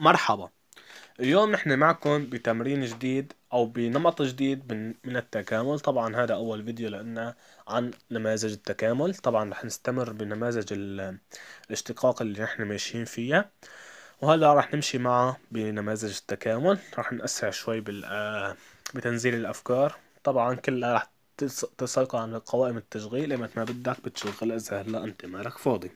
مرحبا اليوم نحن معكم بتمرين جديد او بنمط جديد من, التكامل طبعا هذا اول فيديو لنا عن نماذج التكامل طبعا رح نستمر بنماذج الاشتقاق اللي نحن ماشيين فيها وهلا رح نمشي معه بنماذج التكامل رح نأسرع شوي بال آه، بتنزيل الافكار طبعا كلها رح تسيطر عن قوائم التشغيل لما ما بدك بتشغل اذا هلا انت مالك فاضي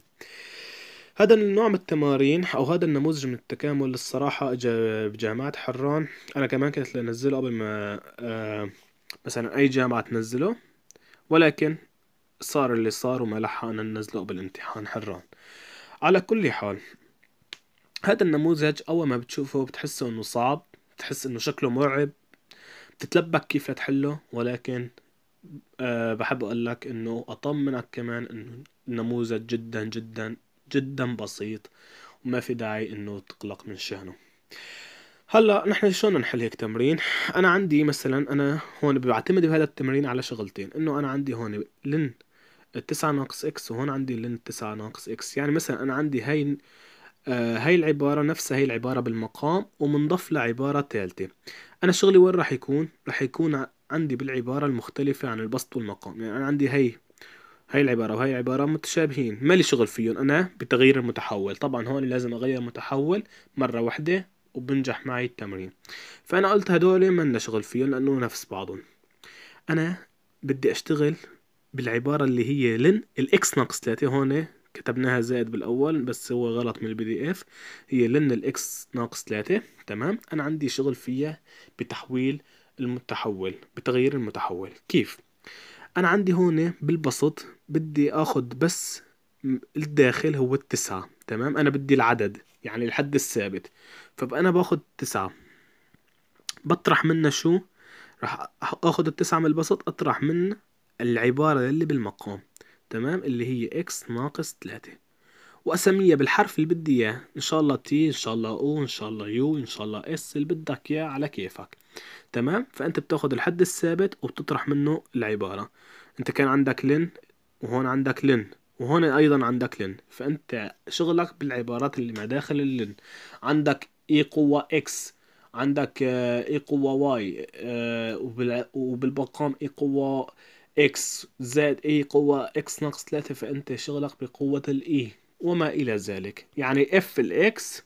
هذا النوع من التمارين او هذا النموذج من التكامل الصراحة اجى بجامعة حران انا كمان كنت انزله قبل ما آه، مثلا اي جامعة تنزله ولكن صار اللي صار وما لحقنا ننزله قبل امتحان حران على كل حال هذا النموذج اول ما بتشوفه بتحسه انه صعب بتحس انه شكله مرعب بتتلبك كيف لتحله ولكن أه بحب اقول لك انه اطمنك كمان انه نموذج جدا جدا جدا بسيط وما في داعي انه تقلق من شأنه هلا نحن شلون نحل هيك تمرين انا عندي مثلا انا هون بعتمد بهذا التمرين على شغلتين انه انا عندي هون لن 9 ناقص اكس وهون عندي لن 9 ناقص اكس يعني مثلا انا عندي هاي آه هاي العبارة نفسها هي العبارة بالمقام ومنضف لها عبارة ثالثة أنا شغلي وين راح يكون؟ راح يكون عندي بالعبارة المختلفة عن البسط والمقام يعني أنا عندي هي هاي العبارة وهي العبارة متشابهين ما لي شغل فيهم أنا بتغيير المتحول طبعا هون لازم أغير المتحول مرة واحدة وبنجح معي التمرين فأنا قلت هدول ما لنا شغل فيهم لأنه نفس بعضهم أنا بدي أشتغل بالعبارة اللي هي لن الإكس ناقص تلاتة هون كتبناها زائد بالأول بس هو غلط من البي دي إف هي لن الإكس ناقص تلاتة تمام أنا عندي شغل فيها بتحويل المتحول بتغيير المتحول كيف؟ أنا عندي هون بالبسط بدي اخد بس الداخل هو التسعة تمام انا بدي العدد يعني الحد الثابت فانا باخد تسعة بطرح منها شو راح اخد التسعة من البسط اطرح من العبارة اللي بالمقام تمام اللي هي x ناقص تلاتة واسميها بالحرف اللي بدي اياه ان شاء الله تي ان شاء الله او ان شاء الله يو ان شاء الله اس اللي بدك اياه على كيفك تمام فانت بتاخد الحد الثابت وبتطرح منه العبارة انت كان عندك لن وهون عندك لن وهون ايضا عندك لن فانت شغلك بالعبارات اللي مع داخل اللن عندك اي قوة اكس عندك آه، اي قوة واي آه، وبالبقام اي قوة اكس زائد اي قوة اكس ناقص ثلاثة فانت شغلك بقوة الاي وما الى ذلك يعني اف الاكس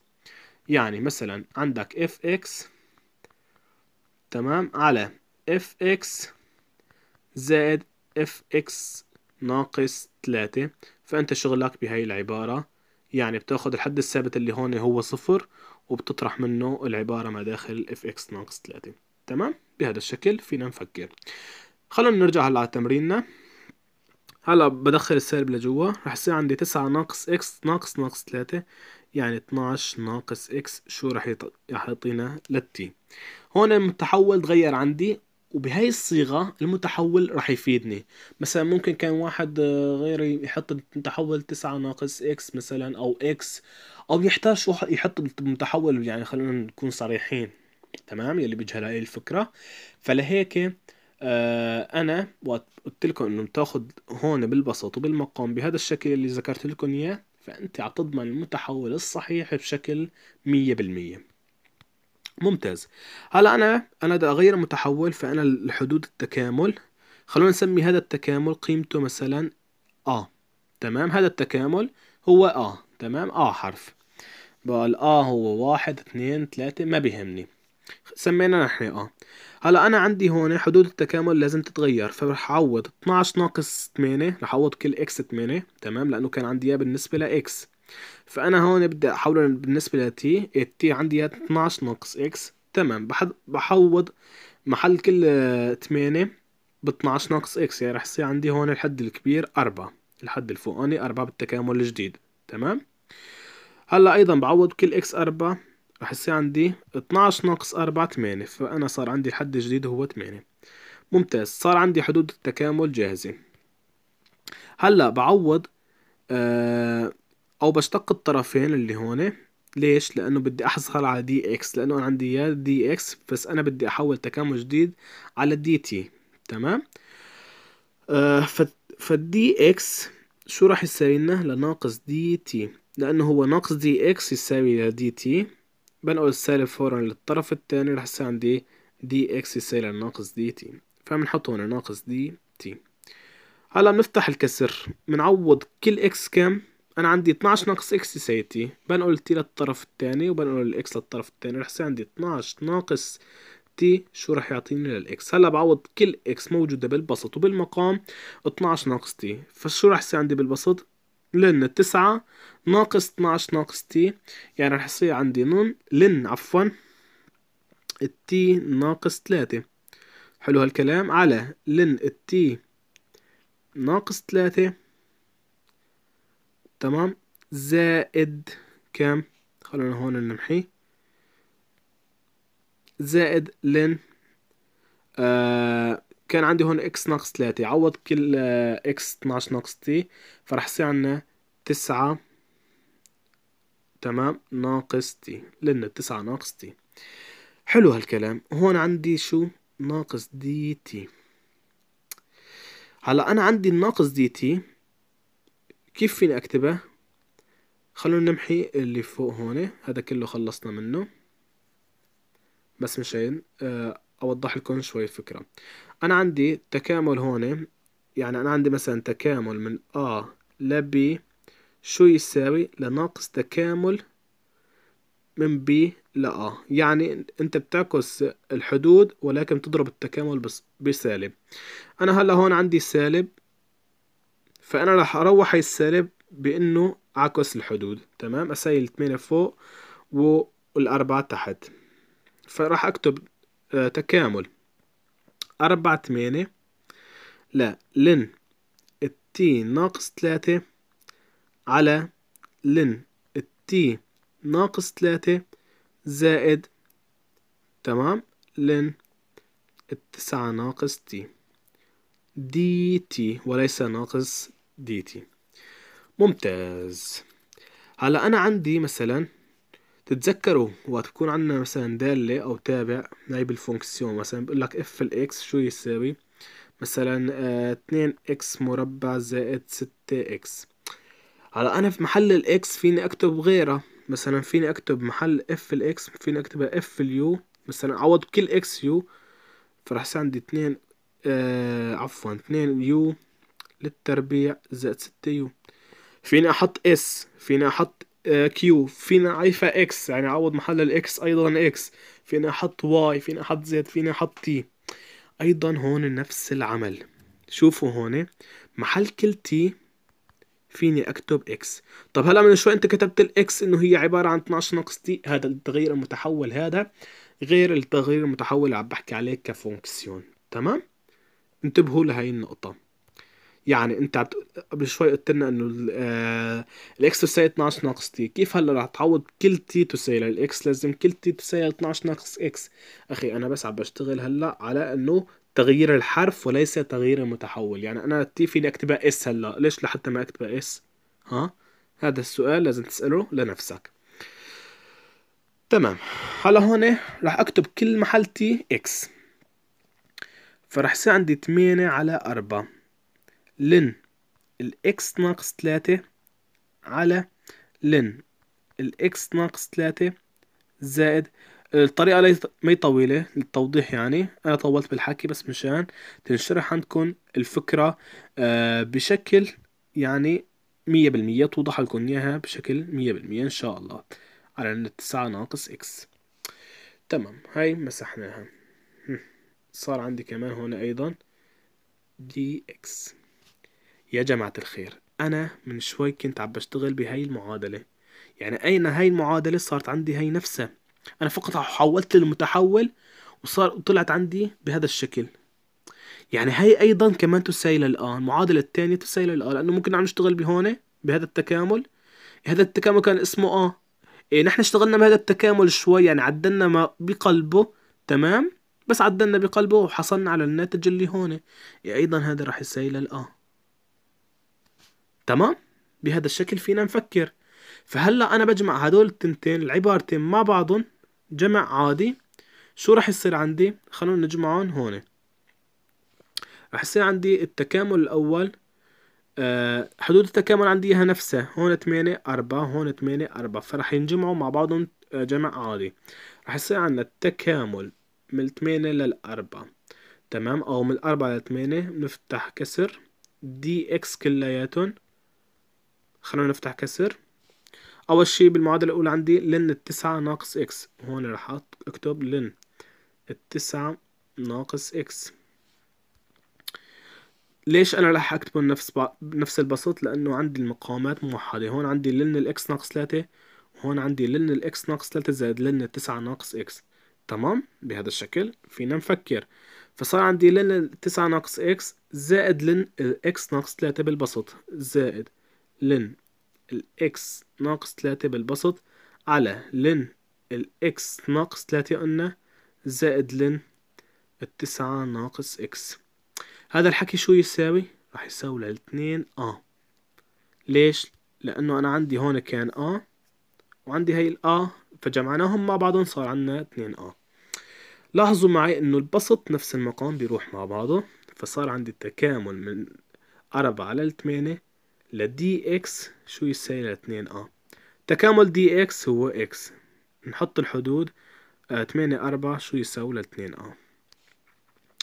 يعني مثلا عندك اف اكس تمام على اف اكس زائد اف اكس ناقص 3 فأنت شغلك بهاي العبارة يعني بتاخد الحد الثابت اللي هون هو صفر وبتطرح منه العبارة ما داخل اف اكس ناقص 3 تمام بهذا الشكل فينا نفكر خلونا نرجع هلا على تمريننا هلا بدخل السالب لجوا رح يصير عندي تسعة ناقص اكس ناقص ناقص 3 يعني 12 ناقص اكس شو رح يعطينا للتي هون المتحول تغير عندي وبهاي الصيغة المتحول رح يفيدني مثلا ممكن كان واحد آه، غيري يحط المتحول تسعة ناقص اكس مثلا او اكس او يحتاج يحط المتحول يعني خلينا نكون صريحين تمام يلي بيجهل هاي الفكرة فلهيك آه، انا وقت قلت لكم انه بتاخد هون بالبسط وبالمقام بهذا الشكل اللي ذكرت لكم اياه فانت عم تضمن المتحول الصحيح بشكل 100% ممتاز هلا انا انا بدي اغير متحول فانا الحدود التكامل خلونا نسمي هذا التكامل قيمته مثلا اه تمام هذا التكامل هو اه تمام اه حرف بقى آه هو واحد اثنين ثلاثة ما بيهمني سمينا نحن اه هلا انا عندي هون حدود التكامل لازم تتغير فرح اعوض 12 ناقص 8 رح اعوض كل اكس 8 تمام لانه كان عندي اياه بالنسبة لاكس فانا هون بدي احولها بالنسبه لتي التي عندي 12 ناقص اكس تمام بحوض محل كل 8 ب 12 ناقص اكس يعني رح يصير عندي هون الحد الكبير 4 الحد الفوقاني 4 بالتكامل الجديد تمام هلا ايضا بعوض كل اكس 4 رح يصير عندي 12 ناقص 4 8 فانا صار عندي الحد الجديد هو 8 ممتاز صار عندي حدود التكامل جاهزه هلا بعوض آه او بشتق الطرفين اللي هون ليش لانه بدي احصل على دي اكس لانه انا عندي يا دي اكس بس انا بدي احول تكامل جديد على دي تي تمام آه فالدي اكس شو راح يساوي لنا لناقص دي تي لانه هو ناقص دي اكس يساوي دي تي بنقل السالب فورا للطرف الثاني راح يصير عندي دي اكس يساوي لناقص دي تي فبنحط هون ناقص دي تي هلا بنفتح الكسر بنعوض كل اكس كام انا عندي 12 ناقص اكس ساتي بنقل تي للطرف الثاني وبنقل الاكس للطرف الثاني رح يصير عندي 12 ناقص تي شو رح يعطيني للاكس هلا بعوض كل اكس موجوده بالبسط وبالمقام 12 ناقص تي فشو رح يصير عندي بالبسط لن 9 ناقص 12 ناقص تي يعني رح يصير عندي نون لن عفوا التي ناقص 3 حلو هالكلام على لن التي ناقص 3 تمام زائد كم خلونا هون نمحيه زائد لن آه كان عندي هون اكس ناقص ثلاثة عوض كل آه، اكس 12 ناقص تي فرح يصير عندنا تسعة تمام ناقص تي لن تسعة ناقص تي حلو هالكلام هون عندي شو ناقص دي تي هلا انا عندي الناقص دي تي كيف فيني أكتبه؟ خلونا نمحي اللي فوق هون هذا كله خلصنا منه بس مشان آه، أوضح لكم شوي الفكرة أنا عندي تكامل هون يعني أنا عندي مثلا تكامل من A ل B شو يساوي لناقص تكامل من B ل A يعني أنت بتعكس الحدود ولكن بتضرب التكامل بسالب أنا هلا هون عندي سالب فانا راح اروح هاي السالب بانه عكس الحدود تمام أسايل الثمانية فوق والاربعة تحت فراح اكتب آه، تكامل أربعة ثمانية لا لن التي ناقص ثلاثة على لن التي ناقص ثلاثة زائد تمام لن التسعة ناقص تي دي تي وليس ناقص دي تي ممتاز هلا انا عندي مثلا تتذكروا وقت تكون عندنا مثلا دالة او تابع هاي بالفونكسيون مثلا بقول لك اف الاكس شو يساوي مثلا اتنين آه، اكس مربع زائد ستة اكس هلا انا في محل الاكس فيني اكتب غيرها مثلا فيني اكتب محل اف الاكس فيني اكتبها اف اليو مثلا عوض كل اكس يو فرح يصير عندي اتنين آه عفوا اتنين يو للتربيع زائد ستة يو فيني احط اس فيني احط كيو آه، فينا عيفة اكس يعني عوض محل الاكس ايضا اكس فينا احط واي فينا احط زد فينا احط تي ايضا هون نفس العمل شوفوا هون محل كل تي فيني اكتب اكس طب هلا من شوي انت كتبت الاكس انه هي عبارة عن 12 ناقص تي هذا التغيير المتحول هذا غير التغيير المتحول اللي عم بحكي عليه كفونكسيون تمام انتبهوا لهي النقطة يعني انت قبل شوي قلت لنا انه الاكس تساوي 12 ناقص تي كيف هلا رح تعوض كل تي تساوي للاكس لازم كل تي تساوي 12 ناقص اكس اخي انا بس عم بشتغل هلا على انه تغيير الحرف وليس تغيير المتحول يعني انا تي فيني اكتبها اس هلا ليش لحتى ما اكتبها اس ها هذا السؤال لازم تساله لنفسك تمام هلا هون رح اكتب كل محل تي اكس فرح يصير عندي 8 على 4 لن الإكس ناقص تلاتة على لن الإكس ناقص تلاتة زائد الطريقة ليست مي طويلة للتوضيح يعني أنا طولت بالحكي بس مشان تنشرح عندكم الفكرة آه، بشكل يعني مية بالمية توضح لكم إياها بشكل مية بالمية إن شاء الله على أن التسعة ناقص إكس تمام هاي مسحناها صار عندي كمان هون أيضا دي إكس يا جماعة الخير أنا من شوي كنت عم بشتغل بهاي المعادلة يعني أين هاي المعادلة صارت عندي هاي نفسها أنا فقط حولت المتحول وصار طلعت عندي بهذا الشكل يعني هاي أيضا كمان تسايل الآن معادلة الثانية تسايل الآن لأنه ممكن عم نشتغل بهون بهذا التكامل هذا التكامل كان اسمه آه إيه نحن اشتغلنا بهذا التكامل شوي يعني عدلنا ما بقلبه تمام بس عدلنا بقلبه وحصلنا على الناتج اللي هون إيه أيضا هذا راح يسايل الآن تمام بهذا الشكل فينا نفكر فهلا انا بجمع هدول التنتين العبارتين مع بعضهم جمع عادي شو راح يصير عندي خلونا نجمعهم هون راح يصير عندي التكامل الاول أه حدود التكامل عندي اياها نفسها هون 8 4 هون 8 4 فراح ينجمعوا مع بعضهم آه، جمع عادي راح يصير عندنا التكامل من 8 لل 4 تمام او من 4 ل 8 بنفتح كسر دي اكس كلياتهم خلونا نفتح كسر اول شي بالمعادله الاولى عندي لن التسعة ناقص اكس هون راح اكتب لن التسعة ناقص اكس ليش انا راح اكتبه نفس نفس البسط لانه عندي المقامات موحده هون عندي لن الاكس ناقص 3 وهون عندي لن الاكس ناقص 3 زائد لن 9 ناقص اكس تمام بهذا الشكل فينا نفكر فصار عندي لن 9 ناقص اكس زائد لن اكس ناقص 3 بالبسط زائد لن الإكس ناقص تلاتة بالبسط على لن الإكس ناقص تلاتة قلنا زائد لن التسعة ناقص إكس هذا الحكي شو يساوي؟ راح يساوي للاتنين آه ليش؟ لأنه أنا عندي هون كان آه وعندي هي الآ فجمعناهم مع بعضهم صار عنا اتنين آ لاحظوا معي انه البسط نفس المقام بيروح مع بعضه فصار عندي التكامل من 4 على 8 لدي اكس شو يساوي لاتنين ا آه. تكامل دي اكس هو اكس نحط الحدود تمانية آه، أربعة شو يساوي لاتنين اه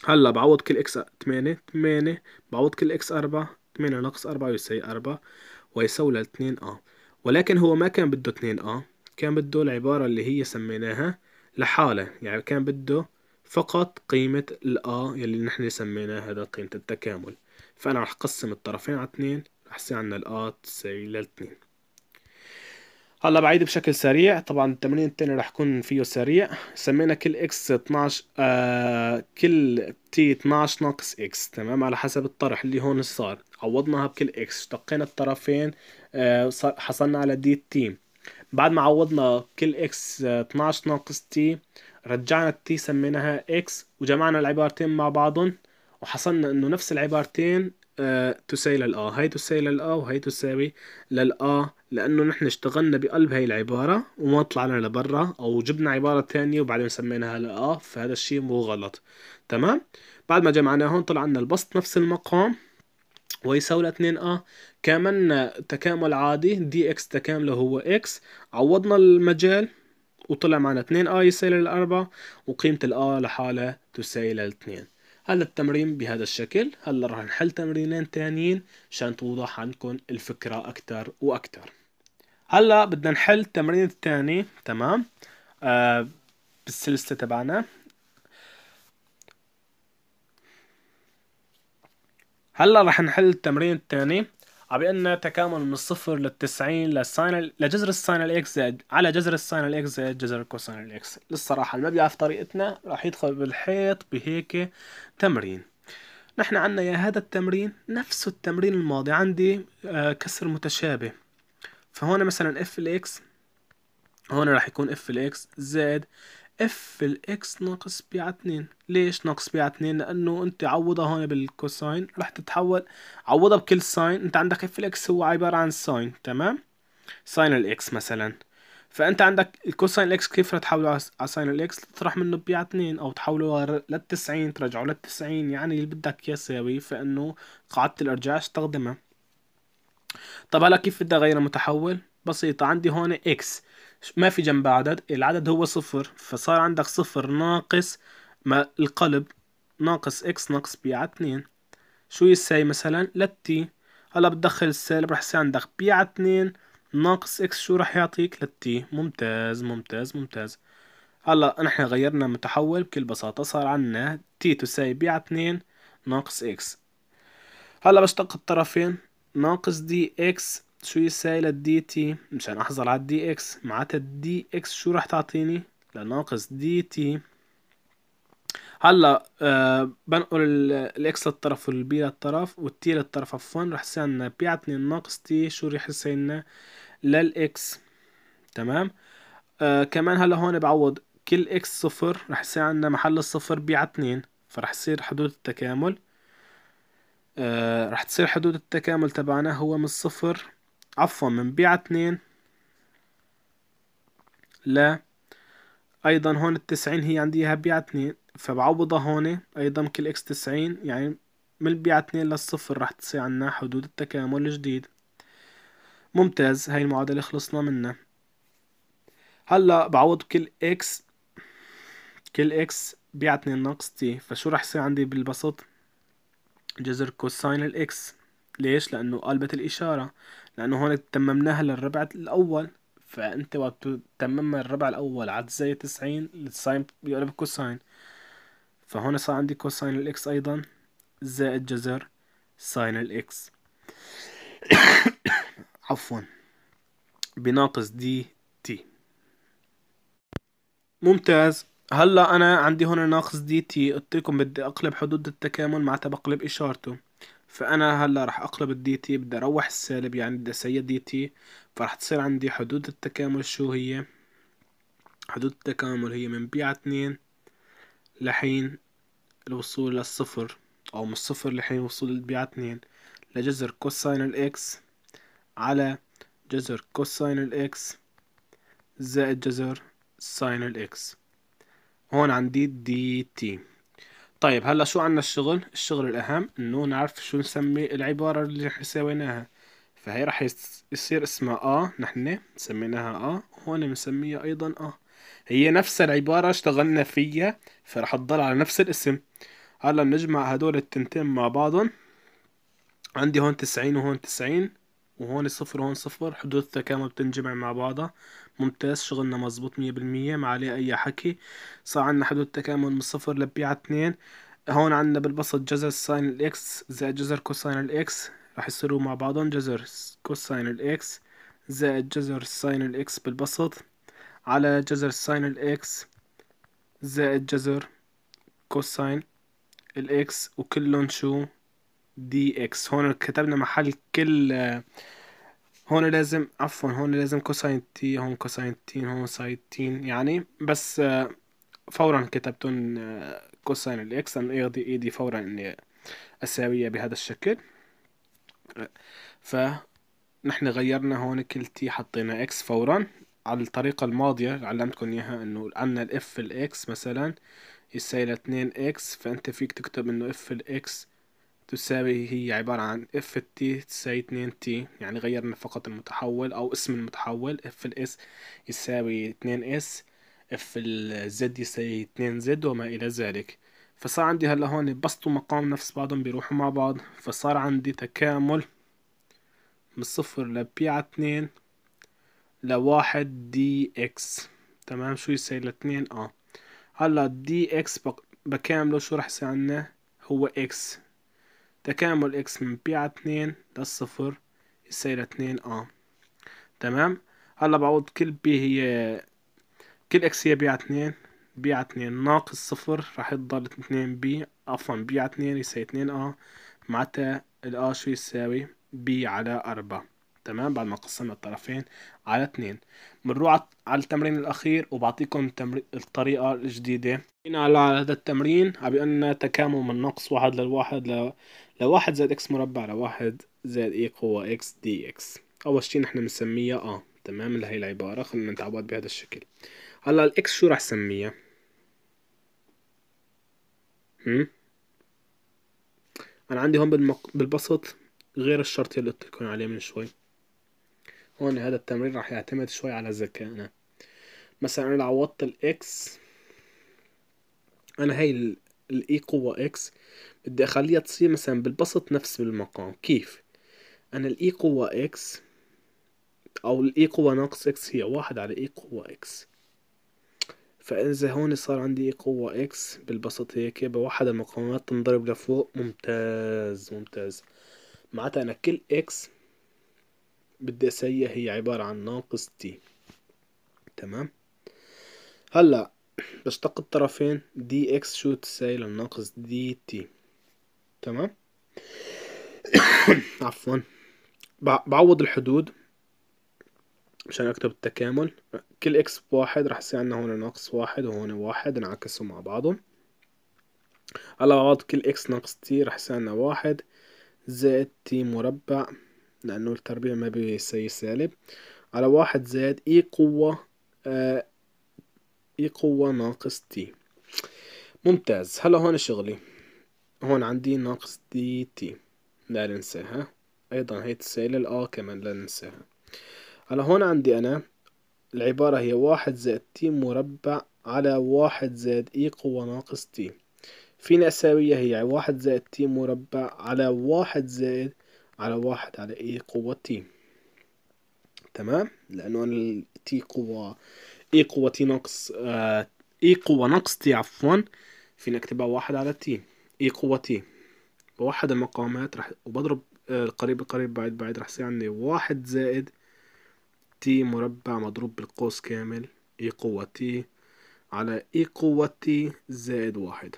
هلا بعوض كل اكس آه، تمانية تمانية بعوض كل اكس أربعة تمانية ناقص أربعة يساوي أربعة ويساوي لاتنين اه ولكن هو ما كان بده اتنين اه كان بده العبارة اللي هي سميناها لحالها يعني كان بده فقط قيمة الآ يلي نحن سميناها هذا قيمة التكامل فأنا رح قسم الطرفين على اتنين أحسن عندنا الآت سري للاثنين هلا بعيد بشكل سريع طبعا التمرين التاني رح يكون فيه سريع سمينا كل اكس 12 آه كل تي 12 ناقص اكس تمام على حسب الطرح اللي هون صار عوضناها بكل اكس اشتقينا الطرفين آه حصلنا على دي تي بعد ما عوضنا كل اكس 12 آه، ناقص تي رجعنا التي سميناها اكس وجمعنا العبارتين مع بعضهم وحصلنا انه نفس العبارتين آه، تساوي للآ هاي تساوي للآ وهي تساوي للآ لأنه نحن اشتغلنا بقلب هاي العبارة وما طلعنا لبرا أو جبنا عبارة تانية وبعدين سميناها لآ فهذا الشيء مو غلط تمام بعد ما جمعناهم طلع لنا البسط نفس المقام ويساوي ل 2 ا كملنا تكامل عادي دي اكس تكامله هو اكس عوضنا المجال وطلع معنا 2 ا يساوي للأربعة وقيمة الآ لحالها تساوي للاثنين هلا التمرين بهذا الشكل هلا رح نحل تمرينين تانيين عشان توضح عندكم الفكرة أكتر وأكتر هلا بدنا نحل التمرين الثاني تمام آه بالسلسلة تبعنا هلا رح نحل التمرين الثاني عبقلنا تكامل من الصفر للتسعين للساين لجذر الساين الاكس زائد على جذر الساين الاكس زائد جذر الكوساين الاكس للصراحة اللي ما بيعرف طريقتنا راح يدخل بالحيط بهيك تمرين نحن عنا يا هذا التمرين نفس التمرين الماضي عندي آه كسر متشابه فهون مثلا اف الاكس هون راح يكون اف الاكس زائد اف الاكس ناقص بي على 2 ليش ناقص بي على 2 لانه انت عوضها هون بالكوساين رح تتحول عوضها بكل ساين انت عندك اف الاكس هو عباره عن ساين تمام ساين الاكس مثلا فانت عندك الكوساين الاكس كيف رح تحوله على ساين الاكس تطرح منه بي على 2 او تحوله لل 90 ترجعه لل 90 يعني اللي بدك اياه يساوي فانه قاعده الارجاع استخدمها طب هلا كيف بدي اغير المتحول بسيطه عندي هون اكس ما في جنبها عدد العدد هو صفر فصار عندك صفر ناقص ما القلب ناقص اكس ناقص بي على اتنين شو يساوي مثلا لتي هلا بتدخل السالب رح يصير عندك بي على اتنين ناقص اكس شو رح يعطيك لتي ممتاز ممتاز ممتاز هلا نحن غيرنا متحول بكل بساطة صار عنا تي تساوي بي على اتنين ناقص اكس هلا بشتق الطرفين ناقص دي اكس شو يساوي للدي تي مشان احصل على الدي اكس معناتها الدي اكس شو رح تعطيني لناقص دي تي هلا آه بنقل الاكس للطرف والبي للطرف والتي للطرف عفوا رح يصير عندنا بي على ناقص تي شو رح يصير لنا للاكس تمام آه كمان هلا هون بعوض كل اكس صفر رح يصير عندنا محل الصفر بي على فراح فرح يصير حدود التكامل آه رح تصير حدود التكامل تبعنا هو من الصفر عفوا من بيعة اتنين لا ايضا هون التسعين هي عندي اياها بيعة اتنين فبعوضها هون ايضا كل اكس تسعين يعني من البيعة اتنين للصفر رح تصير عنا حدود التكامل الجديد ممتاز هاي المعادلة خلصنا منها هلا بعوض كل اكس كل اكس بيعة اتنين ناقص تي فشو رح يصير عندي بالبسط جذر كوساين الاكس ليش لانه قلبت الاشاره لانه هون تممناها للربع الاول فانت وقت تمم الربع الاول عد زي 90 الساين بيقلب كوساين فهون صار عندي كوساين الاكس ايضا زائد جذر ساين الاكس عفوا بناقص دي تي ممتاز هلا انا عندي هون ناقص دي تي قلت لكم بدي اقلب حدود التكامل مع تبقلب اشارته فانا هلا رح اقلب الدي تي بدي اروح السالب يعني بدي اسيد دي تي فرح تصير عندي حدود التكامل شو هي حدود التكامل هي من بيعة اتنين لحين الوصول للصفر او من الصفر لحين الوصول للبيعة اتنين لجذر كوساين الاكس على جذر كوساين الاكس زائد جذر ساين الاكس هون عندي دي تي طيب هلا شو عنا الشغل الشغل الأهم إنه نعرف شو نسمي العبارة اللي سويناها فهي رح يصير اسمها آه نحن سميناها آه وهون بنسميها أيضا آه هي نفس العبارة اشتغلنا فيها فرح تضل على نفس الاسم هلا بنجمع هدول التنتين مع بعضهم عندي هون تسعين وهون تسعين وهون صفر وهون صفر حدود التكامل بتنجمع مع بعضها ممتاز شغلنا مظبوط مية بالمية ما عليه أي حكي صار عنا حدود تكامل من صفر لبيعة اتنين هون عنا بالبسط جذر ساين الإكس زائد جذر كوساين الإكس رح يصيروا مع بعضهم جذر كوساين الإكس زائد جذر ساين الإكس بالبسط على جذر ساين الإكس زائد جذر كوساين الإكس وكلهم شو دي إكس هون كتبنا محل كل هون لازم عفوا هون لازم كوساين تي هون كوساين تين هون ساين تين يعني بس آه، فورا كتبتن آه، كوساين الاكس لأن يقضي ايدي فورا اني اساويها بهذا الشكل فنحن غيرنا هون كل تي حطينا اكس فورا على الطريقة الماضية علمتكم اياها انه عنا الاف الاكس مثلا يساوي لاتنين اكس فانت فيك تكتب انه اف الاكس تساوي هي عبارة عن اف تي تساوي اتنين تي يعني غيرنا فقط المتحول أو اسم المتحول اف الاس يساوي اتنين اس اف الزد يساوي اتنين زد وما إلى ذلك فصار عندي هلا هون بسطوا مقام نفس بعضهم بيروحوا مع بعض فصار عندي تكامل من صفر لبي على اتنين لواحد دي اكس تمام شو يساوي لاتنين اه هلا دي اكس بكامله شو راح يصير عنا هو اكس تكامل اكس من بي على اتنين للصفر يساوي لاتنين أ آه. تمام هلا بعوض كل بي هي كل اكس هي بي على اتنين بي على اتنين ناقص صفر راح يضل اتنين بي عفوا بي على اتنين يساوي اتنين اه معناتها الاه شو يساوي بي على أربعة تمام بعد ما قسمنا الطرفين على اتنين بنروح على التمرين الأخير وبعطيكم الطريقة الجديدة هنا على هذا التمرين عم تكامل من ناقص واحد للواحد لو واحد زائد اكس مربع لواحد زائد اي قوة اكس دي اكس أول شي نحن بنسميها اه تمام اللي هي العبارة خلينا نتعوض بهذا الشكل هلا الاكس شو رح سميها هم؟ أنا عندي هون بالمق... بالبسط غير الشرط اللي قلتلكن عليه من شوي هون هذا التمرين رح يعتمد شوي على ذكائنا مثلا أنا لو عوضت الإكس أنا هاي الاي قوة اكس بدي اخليها تصير مثلا بالبسط نفس بالمقام كيف انا الاي قوة اكس او الاي قوة ناقص اكس هي واحد على اي قوة اكس فاذا هون صار عندي اي قوة اكس بالبسط هيك بوحد المقامات تنضرب لفوق ممتاز ممتاز معناتها انا كل اكس بدي اسيها هي عبارة عن ناقص تي تمام هلا بشتق الطرفين دي اكس شو تساوي للناقص دي تي تمام عفوا بعوض الحدود عشان اكتب التكامل كل اكس بواحد راح يصير عندنا هون ناقص واحد وهون واحد انعكسوا مع بعضهم هلا بعوض كل اكس ناقص تي راح يصير عندنا واحد زائد تي مربع لأنه التربيع ما بيساوي سالب على واحد زائد اي e قوة آه، اي قوة ناقص تي ممتاز هلا هون شغلي هون عندي ناقص دي تي لا ننساها ايضا هي تسايل الآ كمان لا ننساها هلا هون عندي انا العبارة هي واحد زائد تي مربع على واحد زائد اي e قوة ناقص تي فينا أساويها هي يعني واحد زائد تي مربع على واحد زائد على واحد على اي e قوة تي تمام لأنه أنا تي قوة اي قوة تي ناقص آه، اي قوة ناقص تي عفوا في نكتبها واحد على تي اي قوة تي بوحد المقامات راح وبضرب القريب آه، القريب بعيد بعيد راح يصير عندي واحد زائد تي مربع مضروب بالقوس كامل اي قوة تي على اي قوة تي زائد واحد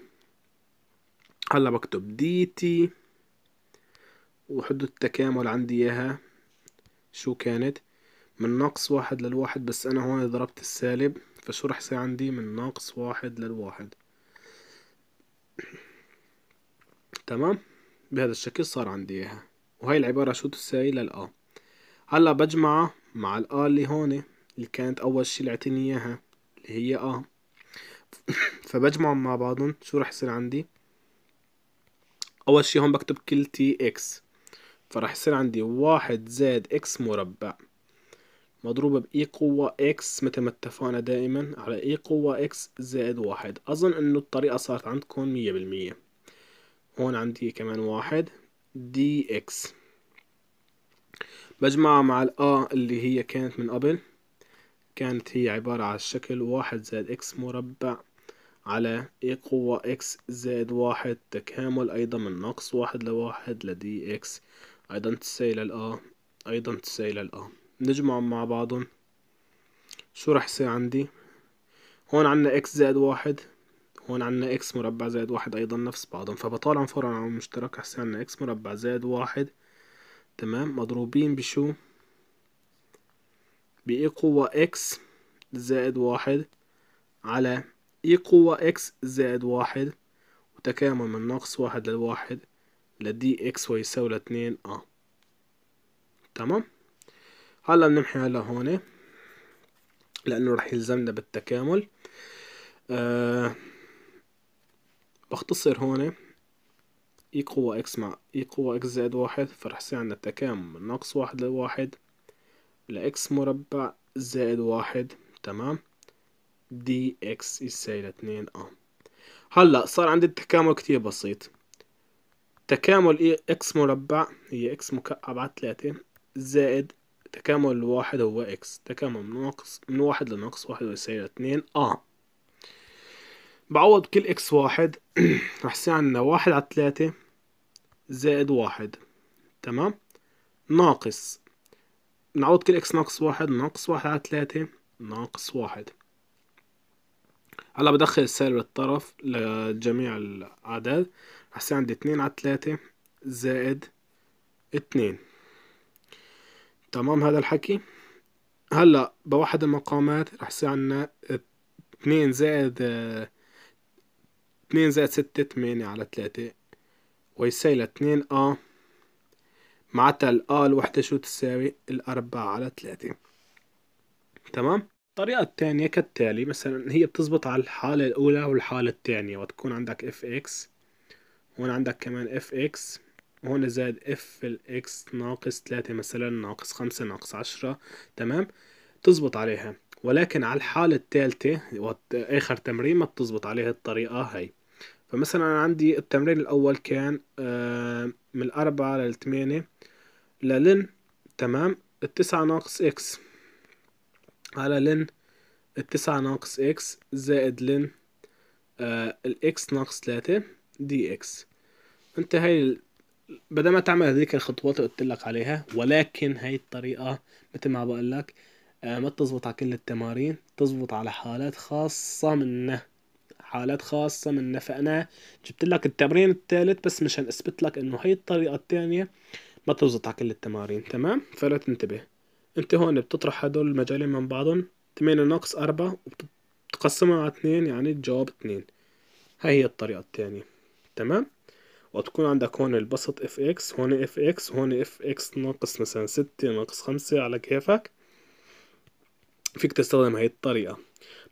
هلا بكتب دي تي وحدود التكامل عندي اياها شو كانت من ناقص واحد للواحد بس انا هون ضربت السالب فشو رح يصير عندي من ناقص واحد للواحد تمام بهذا الشكل صار عندي اياها وهي العبارة شو تساوي للأ هلا بجمع مع الأ اللي هون اللي كانت أول شي اللي عتني إياها اللي هي أ فبجمعهم مع بعضهم شو رح يصير عندي أول شي هون بكتب كلتي إكس فرح يصير عندي واحد زائد إكس مربع مضروبة بإي قوة إكس مثل ما اتفقنا دائما على إي قوة إكس زائد واحد أظن إنه الطريقة صارت عندكم مية بالمية هون عندي كمان واحد دي إكس بجمعها مع الأ اللي هي كانت من قبل كانت هي عبارة على الشكل واحد زائد إكس مربع على إي قوة إكس زائد واحد تكامل أيضا من ناقص واحد لواحد لدي إكس أيضا تساوي للأ أيضا تساوي للأ نجمعهم مع بعضهم شو رح يصير عندي هون عنا اكس زائد واحد هون عنا اكس مربع زائد واحد ايضا نفس بعضهم فبطالع فورا على المشترك رح يصير عنا اكس مربع زائد واحد تمام مضروبين بشو بإي قوة اكس زائد واحد على إي قوة اكس زائد واحد وتكامل من ناقص واحد للواحد لدي اكس ويساوي لاتنين ا آه. تمام هلا بنمحي هون لانه رح يلزمنا بالتكامل أه بختصر هون اي e قوة اكس مع اي e قوة اكس زائد واحد فرح يصير عندنا تكامل من ناقص واحد لواحد لإكس مربع زائد واحد تمام دي اكس يساوي لاتنين اه هلا صار عندي التكامل كتير بسيط تكامل اكس e مربع هي اكس مكعب على تلاتة زائد تكامل الواحد هو اكس تكامل من ناقص من واحد لناقص واحد يساوي اتنين اه بعوض كل اكس واحد رح يصير عندنا واحد على تلاتة زائد واحد تمام ناقص نعوض كل اكس ناقص واحد ناقص واحد على تلاتة ناقص واحد هلا بدخل السالب للطرف لجميع الأعداد رح يصير عندي اتنين على تلاتة زائد اتنين تمام هذا الحكي هلا بوحد المقامات رح يصير عنا اتنين زائد اثنين اتنين زائد ستة تمانية على تلاتة ويساوي لاتنين اه الـ أ الوحدة شو تساوي الأربعة على تلاتة تمام الطريقة الثانية كالتالي مثلا هي بتزبط على الحالة الأولى والحالة الثانية وتكون عندك اف اكس هون عندك كمان اف اكس هنا زائد اف الاكس ناقص تلاتة مثلا ناقص خمسة ناقص عشرة تمام تظبط عليها ولكن على الحالة الثالثة آخر تمرين ما بتظبط عليها الطريقة هاي فمثلا أنا عندي التمرين الأول كان آه، من الأربعة للثمانية للن تمام التسعة ناقص إكس على لن التسعة ناقص إكس زائد لن آه، الإكس ناقص تلاتة دي إكس انت هاي بدل ما تعمل هذيك الخطوات اللي قلت لك عليها ولكن هاي الطريقه مثل ما بقول لك آه، ما تزبط على كل التمارين تزبط على حالات خاصه منه حالات خاصة منه فأنا جبت لك التمرين الثالث بس مشان أثبت لك إنه هاي الطريقة الثانية ما تزبط على كل التمارين تمام فلا تنتبه أنت هون بتطرح هدول المجالين من بعضهم تمين ناقص أربعة وبتقسمها على اثنين يعني تجاوب اثنين هاي هي الطريقة الثانية تمام وتكون عندك هون البسط اف اكس هون اف اكس هون اف اكس ناقص مثلا ستة ناقص خمسة على كيفك فيك تستخدم هاي الطريقة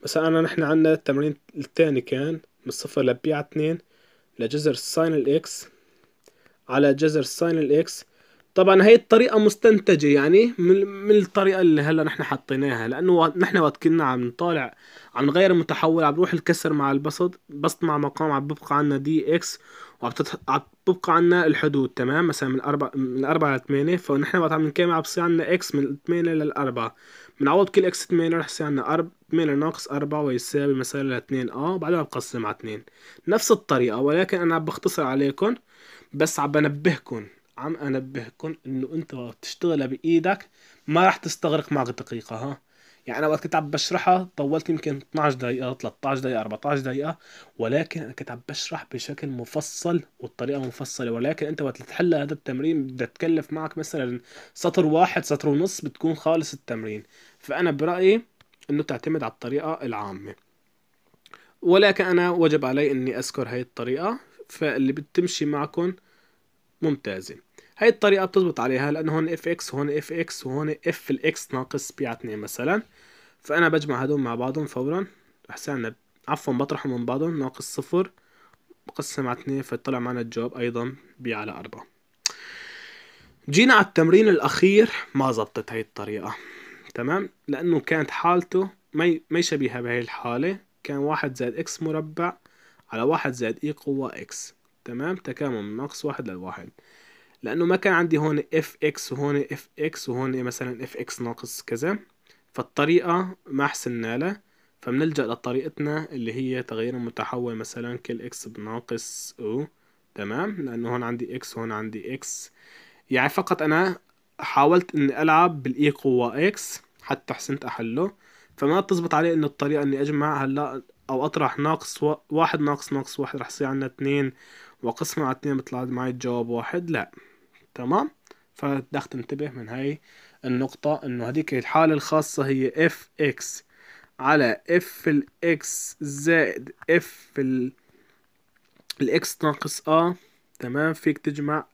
مثلا أنا نحن عنا التمرين التاني كان من صفر لبيع اتنين لجذر ساين الاكس على جذر ساين الاكس طبعا هي الطريقه مستنتجه يعني من, من الطريقه اللي هلا نحن حطيناها لانه نحن وقت كنا عم نطالع عم نغير المتحول عم بروح الكسر مع البسط بسط مع مقام عم بيبقى عندنا دي اكس وعم تتح... عم عندنا الحدود تمام مثلا من 4 من أربعة 8 فنحن وقت عم نكامل عم بصير عندنا اكس من ثمانية للأربعة بنعوض كل اكس 8 رح يصير عندنا أرب... ثمانية ناقص أربعة ويساوي مثلا 2 اه بعدين بقسم على 2 نفس الطريقة ولكن أنا عم بختصر عليكم بس عم بنبهكم عم انبهكم انه انت تشتغلها بايدك ما راح تستغرق معك دقيقه ها يعني انا وقت كنت عم بشرحها طولت يمكن 12 دقيقه 13 دقيقه 14 دقيقه ولكن انا كنت عم بشرح بشكل مفصل والطريقه مفصله ولكن انت وقت تحل هذا التمرين بدها تكلف معك مثلا سطر واحد سطر ونص بتكون خالص التمرين فانا برايي انه تعتمد على الطريقه العامه ولكن انا وجب علي اني اذكر هاي الطريقه فاللي بتمشي معكم ممتازة هاي الطريقة بتضبط عليها لأن هون اف اكس وهون اف اكس وهون اف الاكس ناقص بي على 2 مثلا فأنا بجمع هدول مع بعضهم فورا أحسن عفوا بطرحهم من بعضهم ناقص صفر بقسم على 2 فطلع معنا الجواب أيضا بي على 4 جينا على التمرين الأخير ما زبطت هاي الطريقة تمام لأنه كانت حالته ما ما شبيهة بهي الحالة كان واحد زائد اكس مربع على واحد زائد اي e قوة اكس تمام تكامل من ناقص واحد للواحد لأنه ما كان عندي هون اف اكس وهون اف اكس وهون مثلا اف اكس ناقص كذا فالطريقة ما حسنا لها فبنلجأ لطريقتنا اللي هي تغيير المتحول مثلا كل اكس بناقص او تمام لأنه هون عندي اكس وهون عندي اكس يعني فقط أنا حاولت إني ألعب بالإي قوة اكس حتى حسنت أحله فما تزبط علي إنه الطريقة إني أجمع هلا أو أطرح ناقص واحد ناقص ناقص واحد رح يصير عندنا اثنين وقسمة على اتنين بيطلع معي الجواب واحد لا تمام فبدك تنتبه من هاي النقطة انه هذيك الحالة الخاصة هي اف اكس على اف الاكس زائد اف الاكس ناقص ا تمام فيك تجمع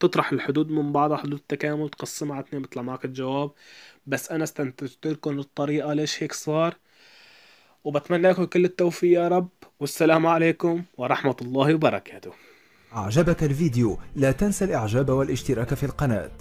تطرح الحدود من بعضها حدود التكامل تقسمها على اتنين بيطلع معك الجواب بس انا استنتجت لكم الطريقة ليش هيك صار وبتمنى لكم كل التوفيق يا رب والسلام عليكم ورحمة الله وبركاته أعجبك الفيديو لا تنسى الإعجاب والاشتراك في القناة